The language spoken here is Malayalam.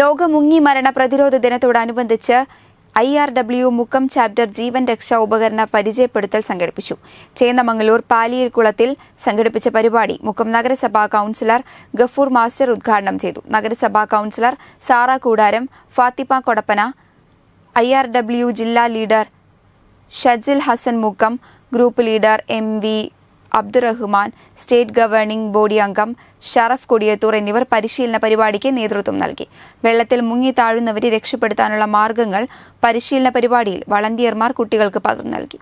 ലോക മുങ്ങി മരണ പ്രതിരോധ ദിനത്തോടനുബന്ധിച്ച് I R W Mukkam chapter ജീവൻ രക്ഷാ ഉപകരണ പരിചയപ്പെടുത്തൽ സംഘടിപ്പിച്ചു ചേന്നമംഗലൂർ പാലിയിൽ കുളത്തിൽ സംഘടിപ്പിച്ച പരിപാടി മുക്കം നഗരസഭാ കൌൺസിലർ ഗഫൂർ മാസ്റ്റർ ഉദ്ഘാടനം ചെയ്തു നഗരസഭാ councillor Sara Koodaram Fathima Kodappana I R W ജില്ലാ leader Shajil Hassan Mukkam group leader M V Abdurahman state governing body അംഗം ഷറഫ് കൊടിയത്തൂർ എന്നിവർ പരിശീലന പരിപാടിക്ക് നേതൃത്വം നൽകി വെള്ളത്തിൽ മുങ്ങി താഴുന്നവരെ രക്ഷപ്പെടുത്താനുള്ള മാർഗങ്ങൾ പരിശീലന പരിപാടിയിൽ വളണ്ടിയർമാർ കുട്ടികൾക്ക് പകർന്നു നൽകി